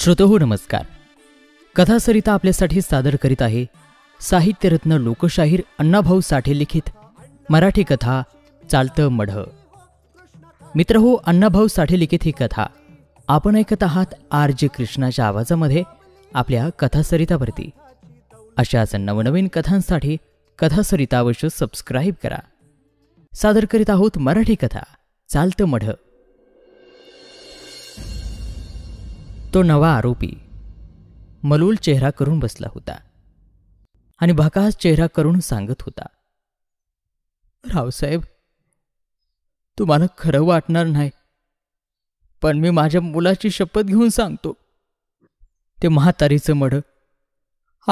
श्रोतोहो नमस्कार कथासरिता आपल्यासाठी सादर करीत आहे साहित्यरत्न लोकशाहीर अण्णाभाऊ साठे लिखित मराठी कथा चालतं मढ मित्र हो अण्णाभाऊ साठे लिखित ही कथा आपण ऐकत आहात आर जे कृष्णाच्या आवाजामध्ये आपल्या कथासरितावरती अशाच नवनवीन कथांसाठी कथासरितावश्य अवश्य सबस्क्राईब करा सादर करीत आहोत मराठी कथा चालतं मढ तो नवा आरोपी मलूल चेहरा करून बसला होता आणि भाकास चेहरा करून सांगत होता रावसाहेब तुम्हाला खरं वाटणार नाही पण मी माझ्या मुलाची शपथ घेऊन सांगतो ते म्हातारीचं मढ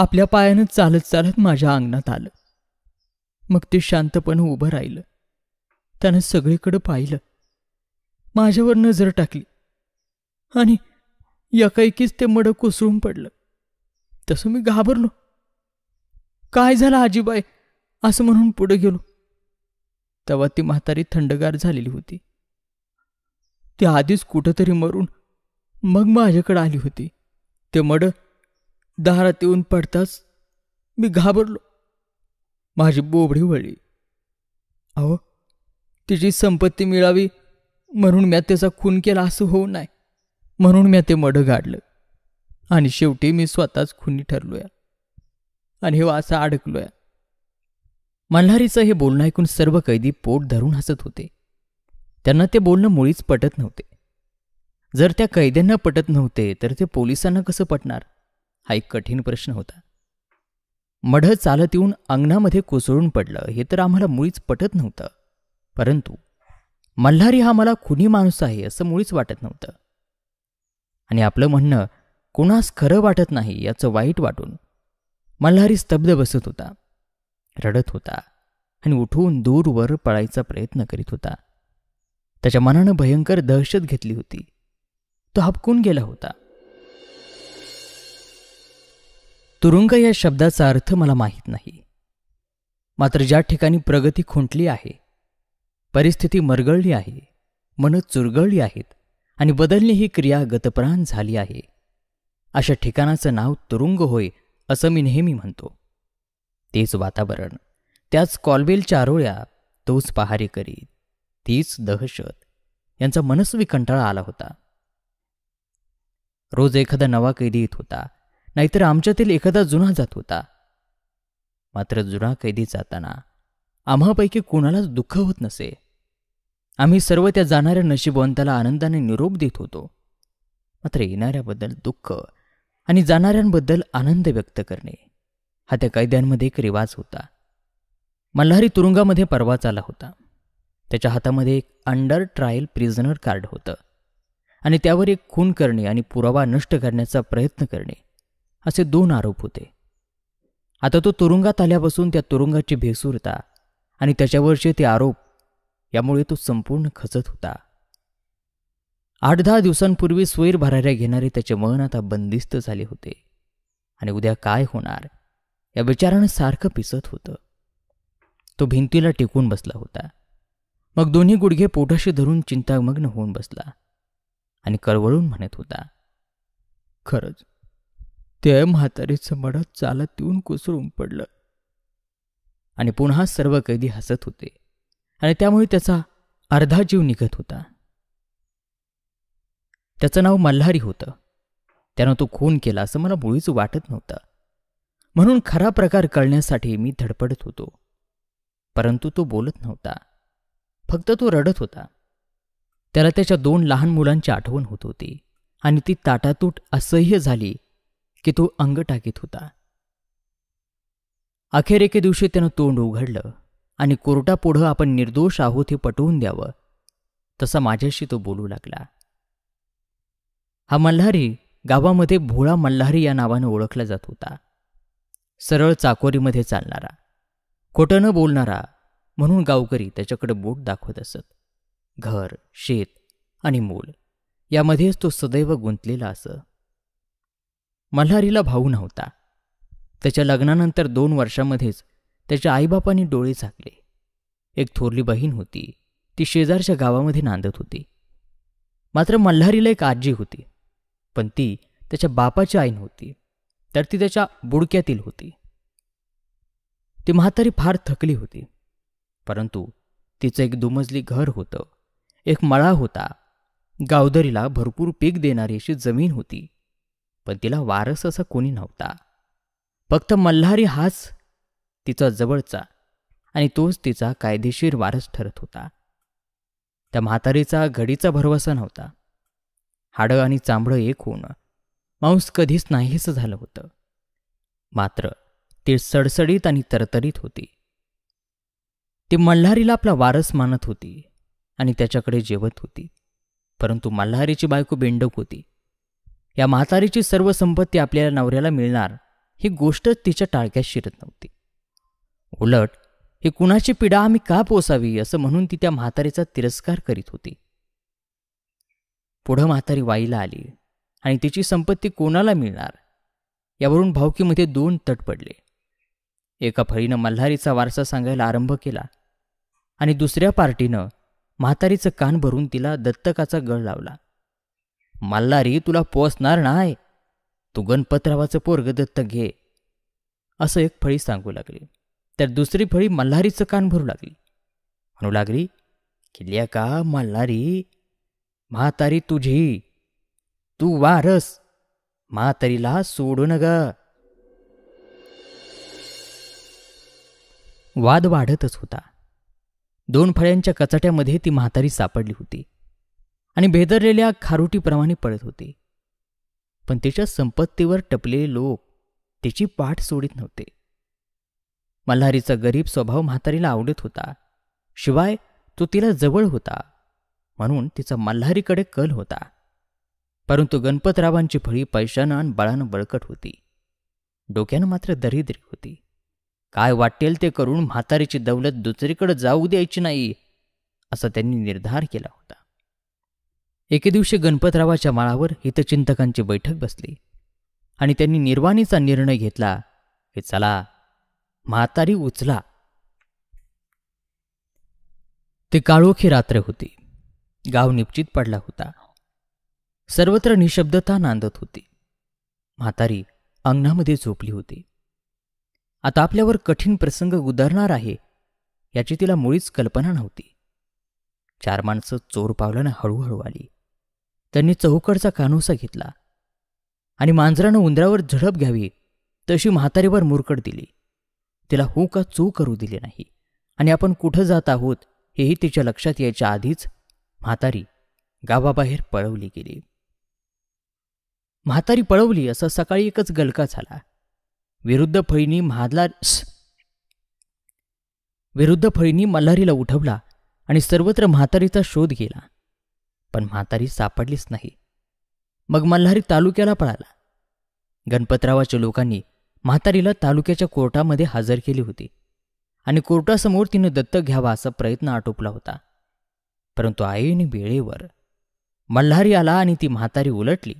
आपल्या पायानं चालत चालत माझ्या अंगणात आलं मग ते शांतपणे उभं राहिलं त्यानं सगळीकडं पाहिलं माझ्यावर नजर टाकली आणि एकाएकीच ते मड कोसळून पडलं तसं मी घाबरलो काय झालं आजीबाई असं म्हणून पुढे गेलो तेव्हा ती म्हातारी थंडगार झालेली होती ती आधीच कुठंतरी मरून मग माझ्याकडे आली होती ते मड दारात येऊन पडताच मी घाबरलो माझी बोबडी वळली अहो तिची संपत्ती मिळावी म्हणून मी त्याचा खून केला असं होऊ नाही म्हणून मी ते मढ गाडलं आणि शेवटी मी स्वतःच खुनी ठरलो या आणि हे वासा अडकलो या मल्हारीचं हे बोलणं ऐकून सर्व कैदी पोट धरून हसत होते त्यांना ते बोलणं मुळीच पटत नव्हते जर त्या कैद्यांना पटत नव्हते तर ते पोलिसांना कसं पटणार हा एक कठीण प्रश्न होता मढ चालत येऊन अंगणामध्ये कोसळून पडलं हे तर आम्हाला मुळीच पटत नव्हतं परंतु मल्हारी हा मला खुनी माणूस आहे असं मुळीच वाटत नव्हतं आणि आपलं म्हणणं कोणास खरं वाटत नाही याचं वाईट वाटून मल्हारी स्तब्ध बसत होता रडत होता आणि उठून दूरवर पळायचा प्रयत्न करीत होता त्याच्या मनानं भयंकर दहशत घेतली होती तो हपकून गेला होता तुरुंग या शब्दाचा अर्थ मला माहीत नाही मात्र ज्या ठिकाणी प्रगती खुंटली आहे परिस्थिती मरगळली आहे मनं चुरगळली आहेत आणि बदलणे ही क्रिया गतप्राण झाली आहे अशा ठिकाणाचं नाव तुरुंग होय असं मी नेहमी म्हणतो तेच वातावरण त्याच कॉलबेलच्या आरोळ्या तोच पहारी करीत तीच दहशत यांचा मनस्वी कंटाळा आला होता रोज एखादा नवा कैदी येत होता नाहीतर आमच्यातील एखादा जुना जात होता मात्र जुना कैदी जाताना आम्हापैकी कोणालाच दुःख होत नसे आम्ही सर्व त्या जाणाऱ्या नशिबवंताला आनंदाने निरोप देत होतो मात्र येणाऱ्याबद्दल दुःख आणि जाणाऱ्यांबद्दल आनंद व्यक्त करणे हा त्या कैद्यांमध्ये एक रिवाज होता मल्हारी तुरुंगामध्ये परवाच आला होता त्याच्या हातामध्ये एक अंडर ट्रायल प्रिझनर कार्ड होतं आणि त्यावर एक खून करणे आणि पुरावा नष्ट करण्याचा प्रयत्न करणे असे दोन आरोप होते आता तो तुरुंगात आल्यापासून त्या तुरुंगाची भेसूरता आणि त्याच्यावरचे ते आरोप यामुळे तो संपूर्ण खचत होता आठ दहा दिवसांपूर्वी स्वैर भराऱ्या घेणारे त्याचे मन आता बंदिस्त झाले होते आणि उद्या काय होणार या विचारानं सारखं पिसत होतं तो भिंतीला टेकून बसला होता मग दोन्ही गुडघे पोटाशी धरून चिंतामग्न होऊन बसला आणि कळवळून म्हणत होता खरंच त्या म्हातारीचं मडत चालत येऊन कोसळून पडलं आणि पुन्हा सर्व कैदी हसत होते आणि त्यामुळे त्याचा अर्धा जीव निघत होता त्याचं नाव मल्हारी होतं त्यानं तो खून केला असं मला मुळीच वाटत नव्हतं म्हणून खरा प्रकार कळण्यासाठी मी धडपडत होतो परंतु तो बोलत नव्हता फक्त तो रडत होता त्याला त्याच्या दोन लहान मुलांची आठवण होत होती आणि ती ताटातूट असह्य झाली की तो अंग टाकीत होता अखेर एके दिवशी त्यानं तोंड उघडलं आणि कोर्टापुढं आपण निर्दोष आहोत हे पटवून द्यावं तसा माझ्याशी तो बोलू लागला हा मल्हारी गावामध्ये भोळा मल्हारी या नावानं ओळखला जात होता सरळ चाकोरीमध्ये चालणारा खोटं न बोलणारा म्हणून गावकरी त्याच्याकडे बोट दाखवत असत घर शेत आणि मूल यामध्येच तो सदैव गुंतलेला असं मल्हारीला भाऊ नव्हता त्याच्या लग्नानंतर दोन वर्षामध्येच त्याच्या आईबापांनी डोळे झाकले एक थोरली बहीण होती ती शेजारच्या गावामध्ये नांदत होती मात्र मल्हारीला एक आजी होती पण ती त्याच्या बापाची आई नव्हती तर ती त्याच्या बुडक्यातील होती ती म्हातारी फार थकली होती परंतु तिचं एक दुमजली घर होतं एक मळा होता गावदरीला भरपूर पीक देणारी अशी जमीन होती पण तिला वारस असा कोणी नव्हता फक्त मल्हारी हाच तिचा जवळचा आणि तोच तिचा कायदेशीर वारस ठरत होता त्या म्हातारीचा घडीचा भरवसा नव्हता हाडं आणि चांबळं एक होणं मांस कधीच नाहीच झालं होतं मात्र ती सडसडीत आणि तरतरीत होती ती मल्हारीला आपला वारस मानत होती आणि त्याच्याकडे जेवत होती परंतु मल्हारीची बायको बेंडक होती या म्हातारीची सर्व संपत्ती आपल्याला नवऱ्याला मिळणार ही गोष्टच तिच्या टाळक्यात शिरत नव्हती उलट ही कुणाची पिढा आम्ही का पोसावी असं म्हणून ती त्या म्हातारीचा तिरस्कार करीत होती पुढं म्हातारी वाईला आली आणि तिची संपत्ती कोणाला मिळणार यावरून भावकीमध्ये दोन तट पडले एका फळीनं मल्हारीचा वारसा सांगायला आरंभ केला आणि दुसऱ्या पार्टीनं म्हातारीचं कान भरून तिला दत्तकाचा गळ लावला मल्हारी तुला पोसणार नाही तू गणपतरावाचं पोरग दत्तक घे असं एक फळी सांगू लागली तर दुसरी फळी मल्हारीचं कान भरू लागली म्हणू लागली किल्ल्या का मल्हारी म्हातारी तुझी तू वारस म्हातारीला सोडू न वाद वाढतच होता दोन फळ्यांच्या कचाट्यामध्ये ती म्हातारी सापडली होती आणि भेदरलेल्या खारुटीप्रमाणे पडत होती पण तिच्या संपत्तीवर टपलेले लोक तिची पाठ सोडित नव्हते मल्हारीचा गरीब स्वभाव म्हातारीला आवडत होता शिवाय तो तिला जवळ होता म्हणून तिचा मल्हारीकडे कल होता परंतु गणपतरावांची फळी पैशानं आणि बळानं बळकट होती डोक्यानं मात्र दरिद्री होती काय वाटेल ते करून म्हातारीची दौलत दुसरीकडे जाऊ द्यायची नाही असा त्यांनी निर्धार केला होता एके दिवशी गणपतरावाच्या माळावर हितचिंतकांची बैठक बसली आणि त्यांनी निर्वाणीचा निर्णय घेतला की चला म्हातारी उचला ते काळोखी रात्र होती गाव निपचित पडला होता सर्वत्र निशब्दता नांदत होती म्हातारी अंगणामध्ये झोपली होती आता आपल्यावर कठीण प्रसंग उदरणार आहे याची तिला मुळीच कल्पना नव्हती चार माणसं चोर पावल्यानं हळूहळू आली त्यांनी चौकडचा कानोसा घेतला आणि मांजरानं उंदरावर झडप घ्यावी तशी म्हातारीवर मुरकड दिली तिला हो का चू करू दिली नाही आणि आपण कुठं जात आहोत हेही तिच्या लक्षात यायच्या आधीच म्हातारी गावाबाहेर पळवली गेली म्हातारी पळवली असं सकाळी एकच गलका झाला विरुद्ध फळीनी महादला विरुद्ध फळींनी मल्हारीला उठवला आणि सर्वत्र म्हातारीचा शोध गेला पण म्हातारी सापडलीच नाही मग मल्हारी तालुक्याला पळाला गणपतरावाच्या लोकांनी म्हातारीला तालुक्याच्या कोर्टामध्ये हजर केली होती आणि कोर्टासमोर तिनं दत्तक घ्यावा असा प्रयत्न आटोपला होता परंतु आईने वेळेवर मल्हारी आला आणि ती म्हातारी उलटली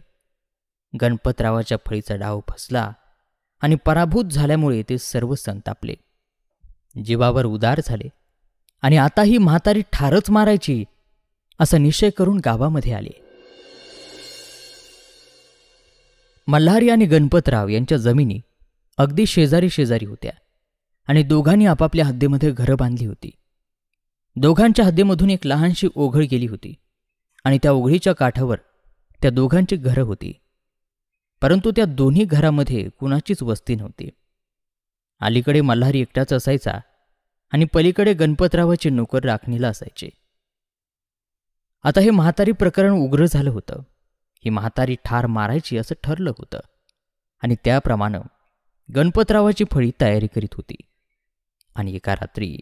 गणपतरावाच्या फळीचा डाव फसला आणि पराभूत झाल्यामुळे ते सर्व संतापले जीवावर उदार झाले आणि आता ही म्हातारी ठारच मारायची असा निश्चय करून गावामध्ये आले मल्हारी आणि गणपतराव यांच्या जमिनी अगदी शेजारी शेजारी होत्या आणि दोघांनी आपापल्या हद्दीमध्ये घरं बांधली होती दोघांच्या हद्दीमधून एक लहानशी ओघळ गेली होती आणि त्या ओघळीच्या काठावर त्या दोघांची घरं होती परंतु त्या दोन्ही घरामध्ये कुणाचीच वस्ती नव्हती अलीकडे मल्हारी एकटाच असायचा आणि पलीकडे गणपतरावाचे नोकर राखणीला असायचे आता हे म्हातारी प्रकरण उग्र झालं होतं ही म्हातारी ठार मारायची असं ठरलं होतं आणि त्याप्रमाणे गणपतरावाची फळी तयारी करीत होती आणि एका रात्री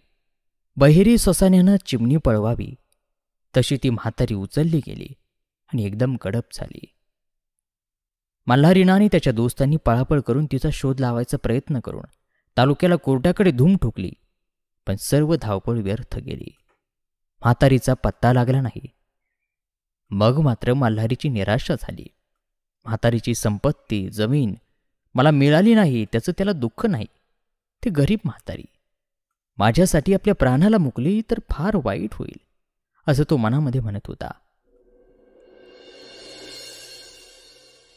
बहिरी ससान्यानं चिमणी पळवावी तशी ती म्हातारी उचलली गेली आणि एकदम कडप झाली मल्हारीना आणि त्याच्या दोस्तांनी पळापळ करून तिचा शोध लावायचा प्रयत्न करून तालुक्याला कोर्टाकडे धूम ठोकली पण सर्व धावपळ व्यर्थ गेली म्हातारीचा पत्ता लागला नाही मग मात्र मल्हारीची निराशा झाली म्हातारीची संपत्ती जमीन मला मिळाली नाही त्याचं त्याला दुःख नाही ते गरीब म्हातारी माझ्यासाठी आपल्या प्राणाला मुकली तर फार वाईट होईल असं तो मनामध्ये म्हणत होता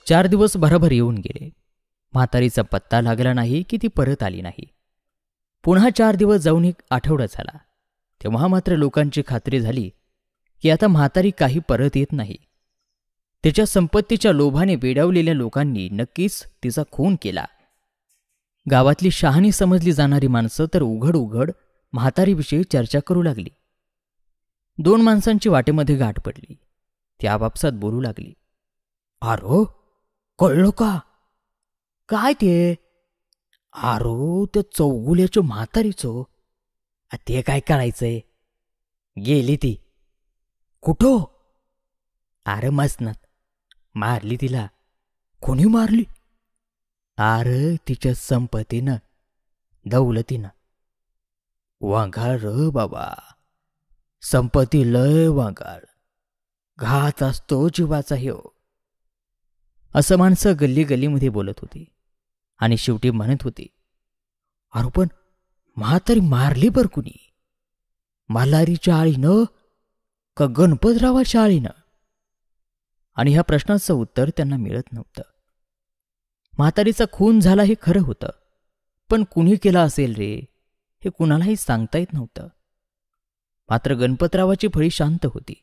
चार दिवस भरभर येऊन गेले म्हातारीचा पत्ता लागला नाही की ती परत आली नाही पुन्हा चार दिवस जाऊन एक आठवडा झाला तेव्हा मात्र लोकांची खात्री झाली की आता म्हातारी काही परत येत नाही तिच्या संपत्तीच्या लोभाने वेडावलेल्या लोकांनी नक्कीच तिचा खून केला गावातली शहाणी समजली जाणारी माणसं तर उघड उघड म्हातारीविषयी चर्चा करू लागली दोन माणसांची वाटेमध्ये गाठ पडली त्या बापसात बोलू लागली आरो कळलो का काय ते आरो त्या चौगुल्याच्या म्हातारीचो ते काय करायचंय गेली ती कुठो अरे मारली तिला कोणी मारली आर तिच्या संपत्तीनं दौलतीनं वांगाळ र बाबा संपत्ती लय वांगाळ घात असतो जीवाचा हो असं माणसं गल्ली गल्लीमध्ये बोलत होती आणि शेवटी म्हणत होती अरे पण म्हातारी मारली बर कुणी मालारीच्या आळीनं का गणपतरावाच्या आळीनं आणि ह्या प्रश्नाचं उत्तर त्यांना मिळत नव्हतं म्हातारीचा खून झाला हे खरं होतं पण कुणी केला असेल रे हे कुणालाही सांगता येत नव्हतं मात्र गणपतरावाची फळी शांत होती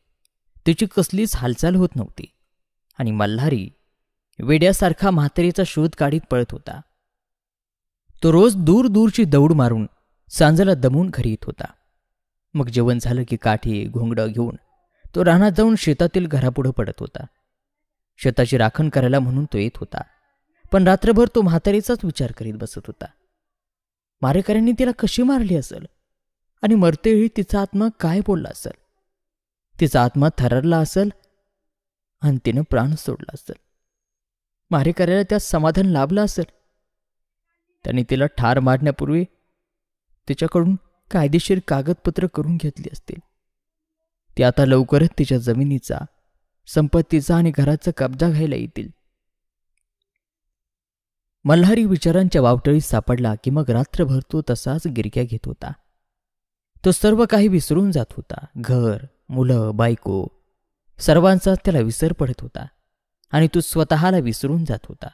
तिची कसलीच हालचाल होत नव्हती आणि मल्हारी वेड्यासारखा म्हातारीचा शोध काढीत पळत होता तो रोज दूर दूरची दौड मारून सांजला दमून घरी येत होता मग जेवण झालं की काठी घोंगडं घेऊन तो रानात जाऊन शेतातील घरापुढं पडत होता शेताची राखण करायला म्हणून तो येत होता पण रात्रभर तो म्हातारीचाच विचार करीत बसत होता मारेकऱ्यांनी तिला कशी मारली असेल आणि मरतेवेळी तिचा आत्मा काय बोलला असेल तिचा आत्मा थररला असेल आणि तिनं प्राण सोडला असेल मारेकऱ्याला त्यात समाधान लाभलं असेल त्यांनी तिला ठार मारण्यापूर्वी तिच्याकडून कायदेशीर कागदपत्र करून घेतली असतील ती आता लवकरच तिच्या जमिनीचा संपत्तीचा आणि घराचा कब्जा घ्यायला येतील मल्हारी विचारांच्या वावटळीत सापडला की मग रात्रभर तो तसाच गिरक्या घेत होता तो सर्व काही विसरून जात होता घर मुलं बायको सर्वांचा त्याला विसर पडत होता आणि तो स्वतःला विसरून जात होता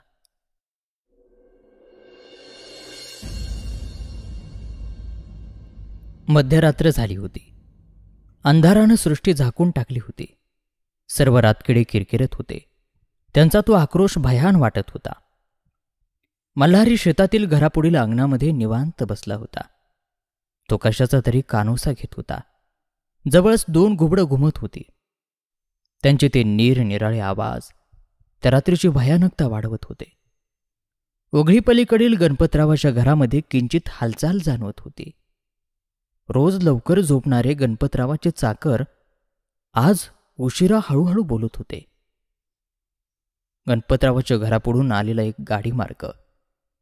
मध्यरात्र झाली होती अंधारानं सृष्टी झाकून टाकली होती सर्व रातकिडे किरकिरत होते त्यांचा तो आक्रोश भयान वाटत होता मल्हारी शेतातील घरापुढील अंगणामध्ये निवांत बसला होता तो कशाचा तरी कानोसा घेत होता जवळच दोन घुबडं घुमत होती त्यांचे ते निरनिराळे आवाज त्या रात्रीची भयानकता वाढवत होते ओघळीपलीकडील गणपतरावाच्या घरामध्ये किंचित हालचाल जाणवत होती रोज लवकर झोपणारे गणपतरावाचे चाकर आज उशिरा हळूहळू बोलत होते गणपतरावाच्या घरापुढून आलेला एक गाडी मार्ग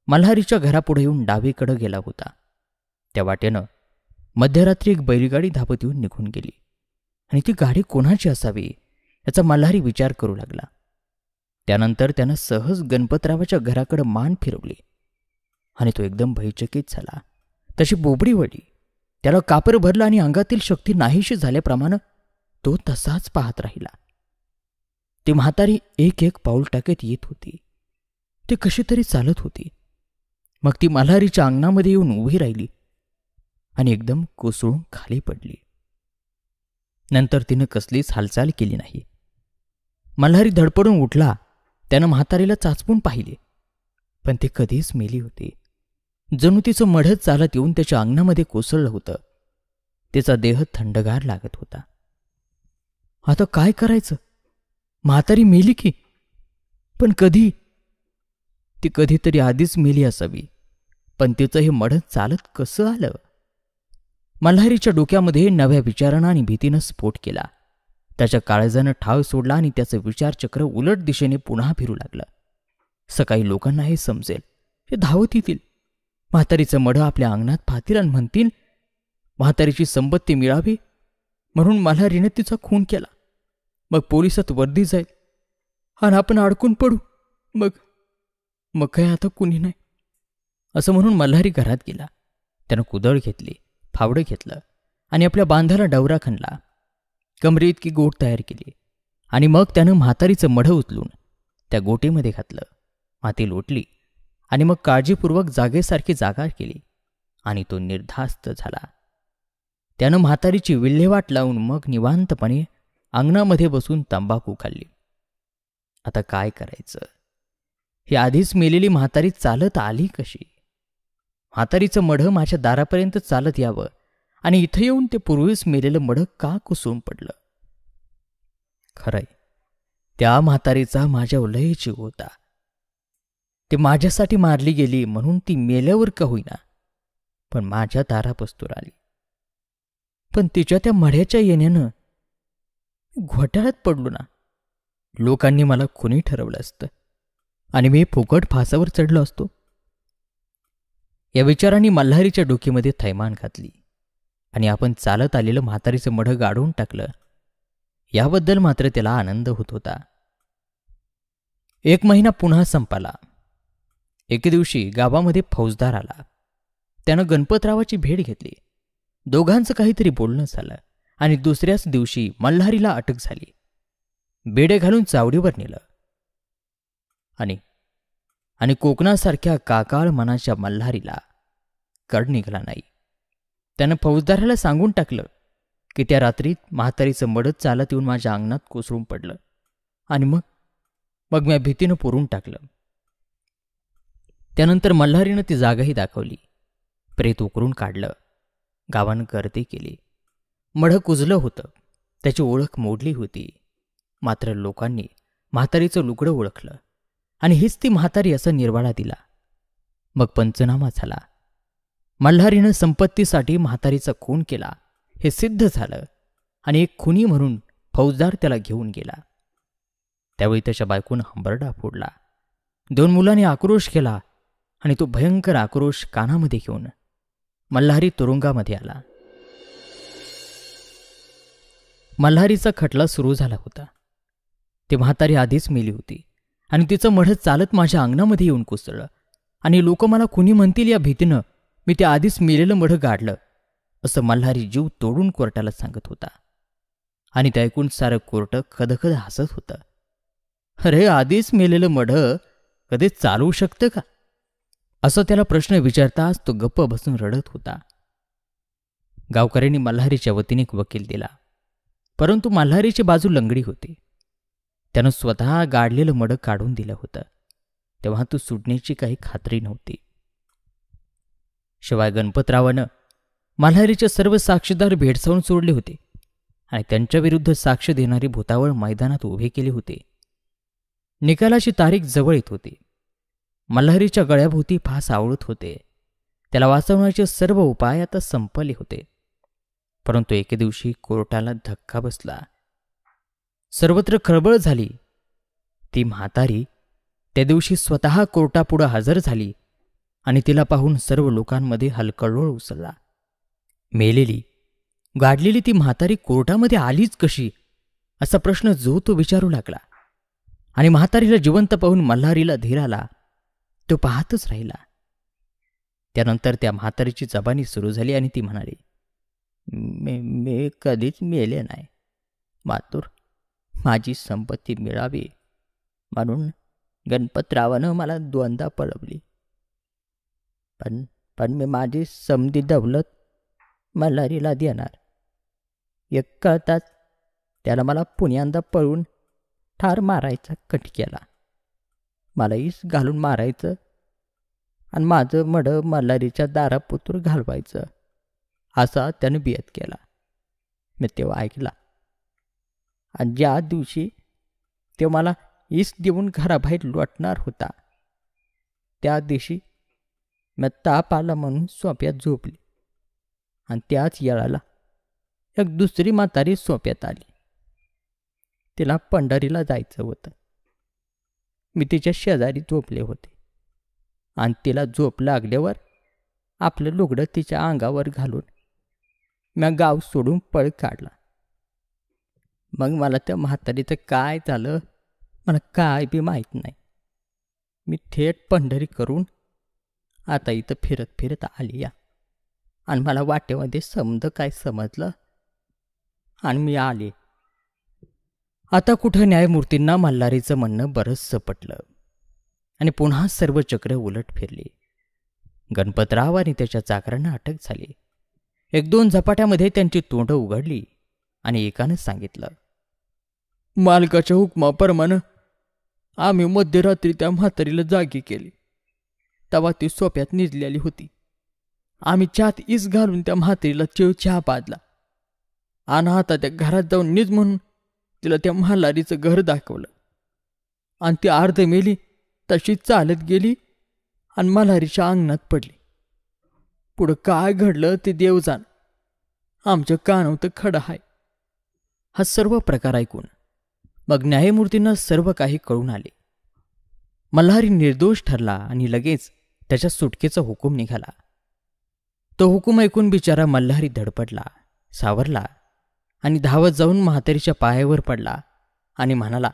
मल्हारीच्या घरापुढे येऊन डावीकडे गेला होता त्या वाट्यानं मध्यरात्री एक बैलगाडी धापत येऊन निघून गेली आणि ती गाडी कोणाची असावी याचा मल्हारी विचार करू लागला त्यानंतर त्यानं सहज गणपतरावाच्या घराकडे मान फिरवली आणि तो एकदम भयचकित झाला तशी बोबडी वडी त्याला कापर भरला आणि अंगातील शक्ती नाहीशी झाल्याप्रमाणे तो तसाच पाहत राहिला ती म्हातारी एक एक पाऊल टाकत येत होती ती कशी तरी चालत होती मग ती मल्हारीच्या अंगणामध्ये येऊन उभी राहिली आणि एकदम कोसळून खाली पडली नंतर तिनं कसलीच हालचाल केली नाही मल्हारी धडपडून उठला त्यानं म्हातारीला चाचपून पाहिले पण ती कधीच मेली होती जणू तिचं मढत चालत येऊन त्याच्या अंगणामध्ये कोसळलं होतं तिचा देह थंडगार लागत होता आता काय करायचं म्हातारी मेली की पण कधी ती कधीतरी आधीच मेली असावी पण तिचं हे मढ चालत कसं आलं मल्हारीच्या डोक्यामध्ये नव्या विचारानं आणि भीतीनं स्फोट केला त्याच्या काळजानं ठाव सोडला आणि त्याचं विचारचक्र उलट दिशेने पुन्हा फिरू लागलं सकाळी लोकांना हे समजेल हे धावत येतील म्हातारीचं मढ आपल्या अंगणात पाहतील आणि म्हणतील म्हातारीची संपत्ती मिळावी म्हणून मला रिने तिचा खून केला मग पोलिसात वर्दी जाईल आणि आपण अडकून पडू मग मग काय आता कुणी नाही असं म्हणून मल्हारी घरात गेला त्यानं कुदळ घेतली फावडं घेतलं आणि आपल्या बांधाला डवरा खणला कमरे इतकी गोट तयार केली आणि मग त्यानं म्हातारीचं मढ उचलून त्या गोटीमध्ये घातलं माती लोटली आणि मग काळजीपूर्वक जागेसारखी जागा केली आणि तो निर्धास्त झाला त्यानं म्हातारीची विल्हेवाट लावून मग निवांतपणे अंगणामध्ये बसून तंबाखू खाल्ली आता काय करायचं ही आधीच मेलेली म्हातारी चालत आली कशी म्हातारीचं मढ माझ्या दारापर्यंत चालत यावं आणि इथं येऊन ते पूर्वीच मेलेलं मढ का कुसून पडलं खरंय त्या म्हातारीचा माझ्या लय होता ते माझ्यासाठी मारली गेली म्हणून ती मेल्यावर का होईना पण माझ्या दारापस्तूर आली पण तिच्या त्या मढ्याच्या येण्यानं घोटाळ्यात पडलो ना लोकांनी मला खुनी ठरवलं असतं आणि मी फुकट फासावर चढलो असतो या विचारांनी मल्हारीच्या डोकीमध्ये थैमान घातली आणि आपण चालत आलेलं म्हातारीचं मढ गाडून टाकलं याबद्दल मात्र त्याला आनंद होत होता एक महिना पुन्हा संपाला एके दिवशी गावामध्ये फौजदार आला त्यानं गणपतरावाची भेट घेतली दोघांचं काहीतरी बोलणं झालं आणि दुसऱ्याच दिवशी मल्हारीला अटक झाली बेडे घालून चावडीवर नेलं आणि आणि कोकणासारख्या काकाळ मनाच्या मल्हारीला कड निघाला नाही त्यानं फौजदाराला सांगून टाकलं की त्या रात्रीत म्हातारीचं मडत चालत येऊन माझ्या अंगणात कोसळून पडलं आणि मग मग मी भीतीनं पुरून टाकलं त्यानंतर मल्हारीनं ती जागाही दाखवली प्रेत उकरून काढलं गर्दी केली मढ कुजलं होतं त्याची ओळख मोडली होती मात्र लोकांनी म्हातारीचं लुगडं ओळखलं आणि हीच ती म्हातारी असं निर्वाळा दिला मग पंचनामा झाला मल्हारीनं संपत्तीसाठी म्हातारीचा खून केला हे सिद्ध झालं आणि एक खुनी म्हणून फौजदार त्याला घेऊन गेला त्यावेळी त्याच्या बायकून हंबरडा फोडला दोन मुलांनी आक्रोश केला आणि तो भयंकर आक्रोश कानामध्ये घेऊन मल्हारी तुरुंगामध्ये आला मल्हारीचा खटला सुरू झाला होता ती म्हातारी आधीच मेली होती आणि तिचं मढ चालत माझ्या अंगणामध्ये येऊन कोसळलं आणि लोक मला कुणी म्हणतील या भीतीनं मी ते आधीच मेलेलं मढ गाडलं असं मल्हारी जीव तोडून कोर्टाला सांगत होता आणि ते ऐकून सारं कोर्ट खदखद हसत होतं अरे आधीच मेलेलं मढ कधी चालवू शकतं का असं त्याला प्रश्न विचारताच तो गप्प बसून रडत होता गावकऱ्यांनी मल्हारीच्या वतीने एक वकील दिला परंतु मल्हारीची बाजू लंगडी होती त्यानं स्वतः गाडलेलं मडक काढून दिलं होतं तेव्हा तो सुटण्याची काही खात्री नव्हती शिवाय गणपतरावानं मल्हारीचे सर्व साक्षीदार भेडसावून सोडले होते आणि त्यांच्याविरुद्ध साक्ष देणारी भूतावळ मैदानात उभे केले होते निकालाची तारीख जवळ येत होती मल्हारीच्या गळ्याभोवती फास आवळत होते त्याला वाचवण्याचे सर्व उपाय आता संपले होते परंतु एके दिवशी कोर्टाला धक्का बसला सर्वत्र खळबळ झाली ती म्हातारी त्या दिवशी स्वतः कोर्टापुढं हजर झाली आणि तिला पाहून सर्व लोकांमध्ये हलकळोळ उचलला मेलेली गाडलेली ती म्हातारी कोर्टामध्ये आलीच कशी असा प्रश्न जो तो विचारू लागला आणि म्हातारीला जिवंत पाहून मल्हारीला धीर आला तो पाहतच राहिला त्यानंतर त्या म्हातारीची जबानी सुरू झाली आणि ती म्हणाली मी मी कधीच मेले नाही मातूर माझी संपत्ती मिळावी म्हणून गणपतरावानं मला दोनदा पळवली पण पण मी माझी समधी दौलत मल्हारीला देणार एक कळताच त्याला मला पुण्यांदा पळून ठार मारायचा कट केला मलाईस घालून मारायचं आणि माझं मड मल्हारीच्या पुतूर घालवायचं असा त्यानं बियत केला मी तेव्हा ऐकला आणि ज्या दिवशी ते मला ईस देऊन घराबाहेर लोटणार होता त्या दिवशी मी ताप आला म्हणून सोप्यात झोपली आणि त्याच येळाला एक दुसरी म्हातारी सोप्यात आली तिला पंढरीला जायचं होतं मी तिच्या शेजारी झोपले होते आणि तिला झोप लागल्यावर आपलं लुगडं तिच्या अंगावर घालून म्या गाव सोडून पळ काढला मग मला त्या म्हातारीचं काय झालं मला काय बी माहीत नाही मी थेट पंढरी करून आता इथं फिरत फिरत आली या आणि मला वाटेमध्ये समद काय समजलं आणि मी आले आता कुठं न्यायमूर्तींना मल्हारीचं म्हणणं बरंच पटलं आणि पुन्हा सर्व चक्र उलट फिरली गणपतराव आणि त्याच्या चाकरांना अटक झाली एक दोन झपाट्यामध्ये त्यांची तोंड उघडली आणि एकानं सांगितलं मालकाच्या हुकमाप्रमाणे आम्ही मध्यरात्री त्या म्हातारीला जागी केली तवा ती सोप्यात निजलेली होती आम्ही चात इस घालून त्या म्हातारीला चेव चहा पाजला आणि आता त्या घरात जाऊन निज म्हणून तिला त्या म्हालारीचं घर दाखवलं आणि ती अर्ध मेली तशी चालत गेली आणि मल्हारीच्या अंगणात पडली पुढं काय घडलं ते देव जाण आमच्या कानवतं खड आहे हा सर्व प्रकार ऐकून मग न्यायमूर्तींना सर्व काही कळून आले मल्हारी निर्दोष ठरला आणि लगेच त्याच्या सुटकेचा हुकूम निघाला तो हुकूम ऐकून बिचारा मल्हारी धडपडला सावरला आणि धावत जाऊन म्हातारीच्या पायावर पडला आणि म्हणाला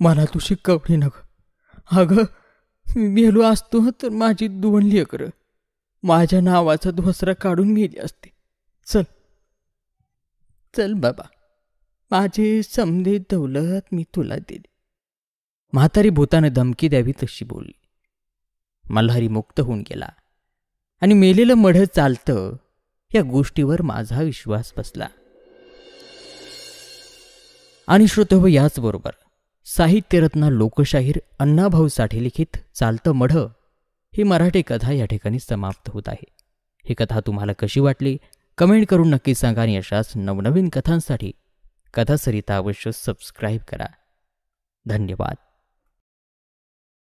मला तू शिकवली न अगं मेलो असतो तर माझी दुवणली अकर माझ्या नावाचा धोसरा काढून गेली असते चल चल बाबा माझे समधे दौलत मी तुला दिली म्हातारी भूतानं धमकी द्यावी तशी बोलली मल्हारी मुक्त होऊन गेला आणि मेलेलं मढ चालतं या गोष्टीवर माझा विश्वास बसला आणि हो याचबरोबर साहित्यरत्न लोकशाहीर अण्णाभाऊसाठी लिखित चालतं मढ़, ही मराठी कथा या ठिकाणी समाप्त होत आहे ही कथा तुम्हाला कशी वाटली कमेंट करून नक्की सांगा आणि अशाच नवनवीन कथांसाठी कथासरिता अवश्य सबस्क्राईब करा धन्यवाद